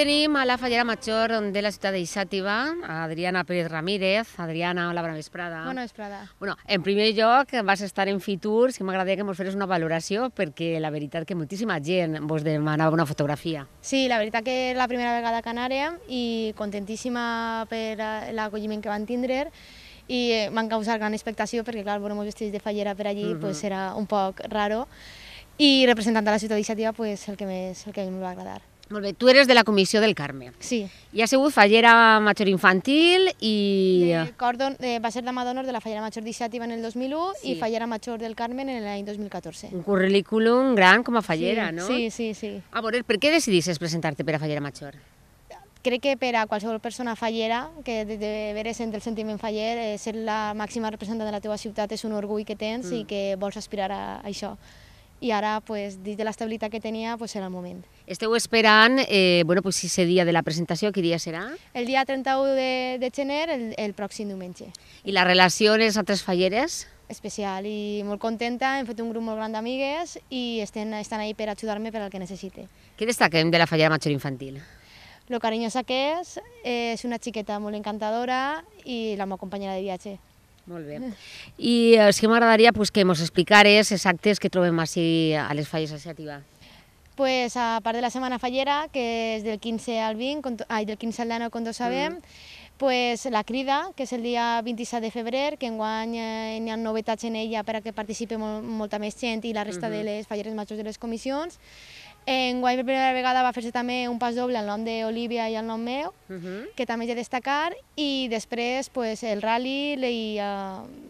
tenim a la Fallera Major de la ciutat d'Ixàtiva, Adriana Pérez Ramírez. Adriana, hola, bona vesprada. Bona vesprada. Bueno, en primer lloc, vas estar en Fitur, que m'agradaria que mos feres una valoració, perquè la veritat que moltíssima gent vos demanava una fotografia. Sí, la veritat que és la primera vegada que anàrem i contentíssima per eh, l'acolliment que van tindre i m'han eh, causat gran expectació perquè, clar, veure molts vestits de fallera per allí uh -huh. pues, mhm. era un poc raro i representant de la ciutat d'Ixàtiva pues, el que més el que mi em va agradar. Molt bé, tu eres de la comissió del Carme. Sí. I has sigut fallera major infantil i... De cordon, eh, va ser dama d'honor de la fallera major d'Ixativa en el 2001 sí. i fallera major del Carme en l'any 2014. Un currículum gran com a fallera, sí, no? Sí, sí, sí. A veure, per què decidissis presentar-te per a fallera major? Crec que per a qualsevol persona fallera, que de, de veres entre el sentiment faller, eh, ser la màxima representant de la teva ciutat és un orgull que tens mm. i que vols aspirar a, a això i ara, pues, dins de l'estabilitat que tenia, pues, era el moment. Esteu esperant, eh, bueno, pues, ese dia de la presentació, quin dia serà? El dia 31 de, de gener, el, el pròxim diumenge. I la relació amb les altres falleres? Especial i molt contenta, hem fet un grup molt gran d'amigues i estan, estan ahí per ajudar-me per al que necessite. Què destaquem de la fallera major infantil? Lo cariñosa que és, eh, és una xiqueta molt encantadora i la meva companyera de viatge. Molt bé. I eh, que m'agradaria pues, que ens és exactes que trobem així a les falles associatives. Pues, a part de la Setmana Fallera, que és del 15 al 20, ai, del 15 al 19, com tots sabem, mm. pues, la crida, que és el dia 27 de febrer, que enguany eh, hi ha novetats en ella per a que participi molt, molta més gent i la resta mm -hmm. de mm-hmm. les falleres majors de les comissions, en guany per primera vegada va fer-se també un pas doble al nom d'Olivia i al nom meu, uh -huh. que també de destacar, i després pues, el rally, eh,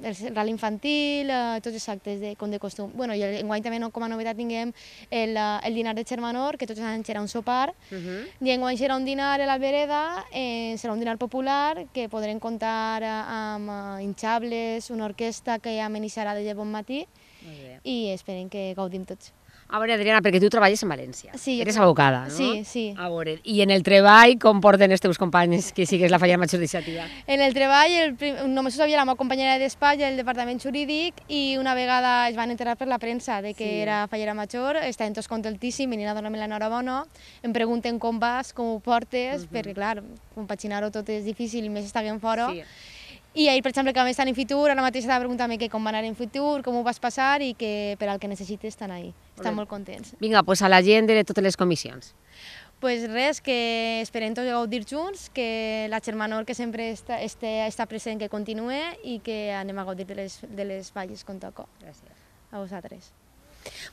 el rally infantil, eh, tots els actes de, com de costum. Bueno, I en guany també no, com a novetat tinguem el, eh, el dinar de Germanor, que tots els anys era un sopar, uh -huh. i en guany serà un dinar a la vereda, eh, serà un dinar popular, que podrem comptar amb hinxables, una orquestra que ja amenitzarà de bon matí, i esperem que gaudim tots. A veure, Adriana, perquè tu treballes en València. Sí, Eres abocada, no? Sí, sí. A veure, i en el treball com porten els teus companys que sigues la falla major d'iniciativa? En el treball el prim... només ho sabia la meva companyera d'Espanya, el departament jurídic, i una vegada es van enterar per la premsa de que sí. era fallera major, estaven tots contentíssims, venien a donar-me l'enhorabona, em pregunten com vas, com ho portes, uh -huh. perquè clar, compaginar-ho tot és difícil, més estàvem fora. Sí. I ahir, per exemple, que vam estar en Fitur, ara mateix estava preguntant-me com va anar en Fitur, com ho vas passar i que per al que necessites estan ahí estan molt contents. Vinga, pues a la gent de totes les comissions. Pues res, que esperem tots gaudir junts, que la germanor que sempre està, està, està present que continue i que anem a gaudir de les, de les valles com toca. Gràcies. A vosaltres.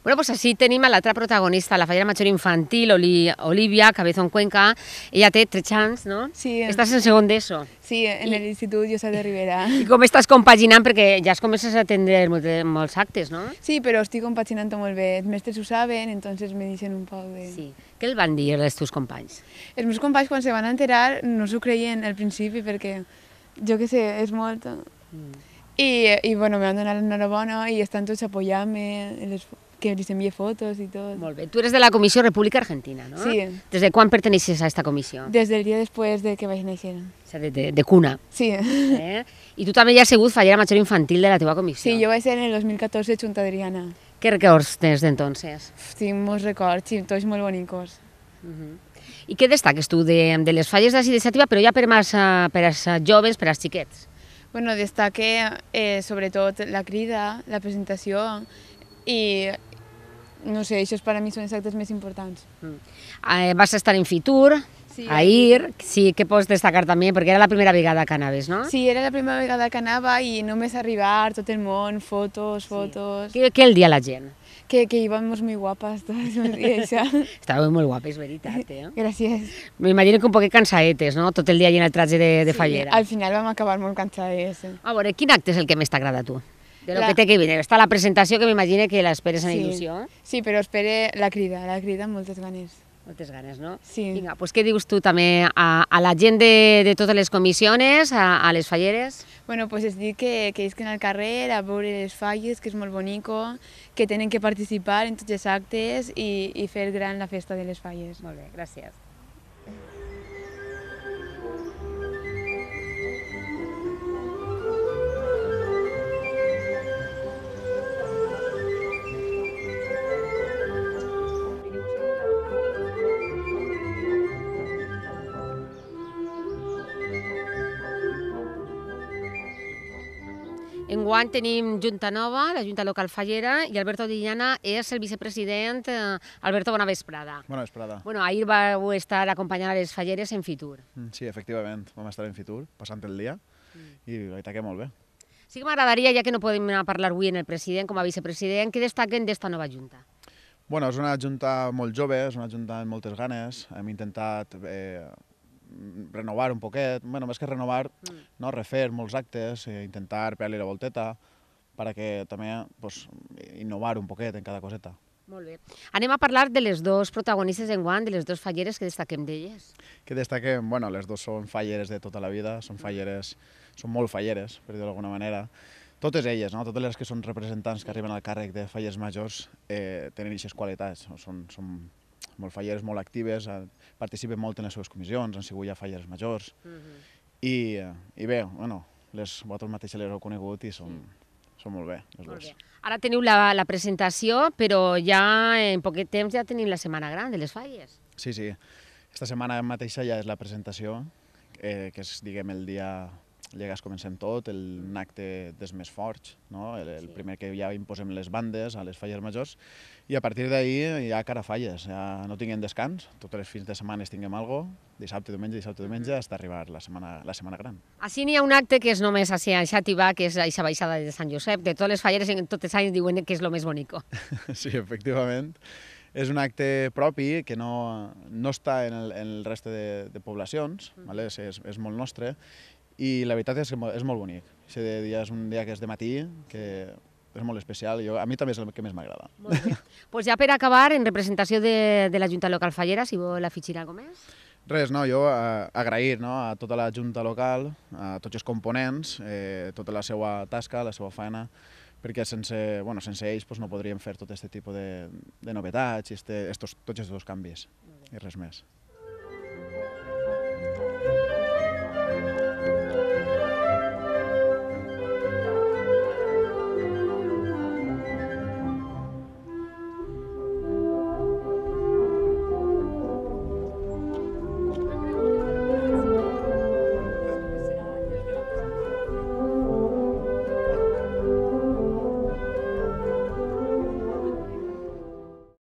Bueno, pues así tenim a l'altra protagonista, la fallera major infantil, Oli, Olivia Cabezón Cuenca. Ella té 13 anys, no? Sí. Eh. Estàs en segon d'ESO. Sí, en el l'Institut Josep de Rivera. I com estàs compaginant? Perquè ja es comences a atendre molt, molts actes, no? Sí, però estic compaginant molt bé. Els mestres ho saben, entonces me deixen un poc de... Sí. Què el van dir els teus companys? Els meus companys, quan se van enterar, no s'ho creien al principi, perquè, jo què sé, és molt... Mm i, i bueno, me donat l'enhorabona i estan tots apoyant-me, que les envié fotos i tot. Molt bé. Tu eres de la Comissió República Argentina, no? Sí. Des de quan perteneixes a aquesta comissió? Des del dia després de que vaig néixer. O sigui, de, de, de cuna. Sí. Eh? I tu també ja has sigut fallera major infantil de la teva comissió. Sí, jo vaig ser en el 2014 Junta Adriana. Què records tens d'entonces? Tinc molts records, i tots molt bonicos. Uh mhm. -huh. I què destaques tu de, de les falles de la però ja per, per als joves, per als xiquets? bueno, destaque eh, sobretot la crida, la presentació i, no sé, això per a mi són els actes més importants. Mm. Eh, vas estar en Fitur, sí. ahir, sí, que pots destacar també, perquè era la primera vegada que anaves, no? Sí, era la primera vegada que anava i només arribar, tot el món, fotos, fotos... Sí. Què, què el dia la gent? que, que íbamos muy guapas todas. Estaba muy guapa, guapes, veritat, eh? Me imagino que un poquet cansaetes, no? Tot el dia allà en el traje de, de sí, fallera. al final vam acabar molt cansades. Eh? A veure, quin acte és el que més t'agrada a tu? De lo la... que té que venir. Està la presentació que m'imagino que l'esperes amb sí. il·lusió. Eh? Sí, però espere la crida, la crida amb moltes ganes. Moltes ganes, no? Sí. Vinga, pues què dius tu també a, a la gent de, de totes les comissions, a, a les falleres? Bueno, pues es dir que, que en al carrer a veure les falles, que és molt bonico, que tenen que participar en tots els actes i, i fer gran la festa de les falles. Molt bé, gràcies. Enguany tenim Junta Nova, la Junta Local Fallera, i Alberto Dillana és el vicepresident. Eh, Alberto, bona vesprada. Bona vesprada. Bueno, ahir vau estar acompanyant a les Falleres en Fitur. Mm, sí, efectivament, vam estar en Fitur, passant el dia, mm. i la veritat que molt bé. Sí que m'agradaria, ja que no podem anar a parlar avui en el president, com a vicepresident, què destaquen d'esta nova Junta? Bueno, és una junta molt jove, és una junta amb moltes ganes. Hem intentat eh, renovar un poquet, bueno, més que renovar, mm. no, refer molts actes, eh, intentar pegar-li la volteta, perquè també pues, innovar un poquet en cada coseta. Molt bé. Anem a parlar de les dues protagonistes en guant, de les dues falleres, que destaquem d'elles? Que destaquem? Bueno, les dues són falleres de tota la vida, són mm. falleres, són molt falleres, per dir-ho d'alguna manera. Totes elles, no? totes les que són representants que arriben al càrrec de falles majors, eh, tenen aquestes qualitats, són, són molt falleres molt actives, eh, participen molt en les seves comissions, han sigut ja falleres majors. Uh mhm. -huh. I, eh, I bé, bueno, les vosaltres mateixes les heu conegut i són, mm. són molt bé, les molt Bé. Ara teniu la, la presentació, però ja en poquet temps ja tenim la setmana gran de les falles. Sí, sí. Esta setmana mateixa ja és la presentació, eh, que és, diguem, el dia llegues comencem tot, el, un acte dels més forts, no? el, el sí. primer que ja imposem les bandes a les falles majors, i a partir d'ahir ja cara falles, ja no tinguem descans, totes les fins de setmana tinguem alguna cosa, dissabte, diumenge, dissabte, diumenge, fins mm-hmm. arribar la setmana, la setmana gran. Així n'hi ha un acte que és només així a Xativà, que és la baixada de Sant Josep, de totes les falleres en tots els anys diuen que és el més bonic. sí, efectivament és un acte propi que no, no està en el, en el reste de, de poblacions, mm. vale? és, és molt nostre, i la veritat és que és molt bonic. Aquest dia és un dia que és de matí, que és molt especial, jo, a mi també és el que més m'agrada. pues ja per acabar, en representació de, de la Junta Local Fallera, si vol afegir alguna més? Res, no, jo eh, agrair no, a tota la Junta Local, a tots els components, eh, tota la seva tasca, la seva feina, perquè sense, bueno, sense ells pues, no podríem fer tot aquest tipus de, de novetats i este, estos, tots aquests canvis i res més.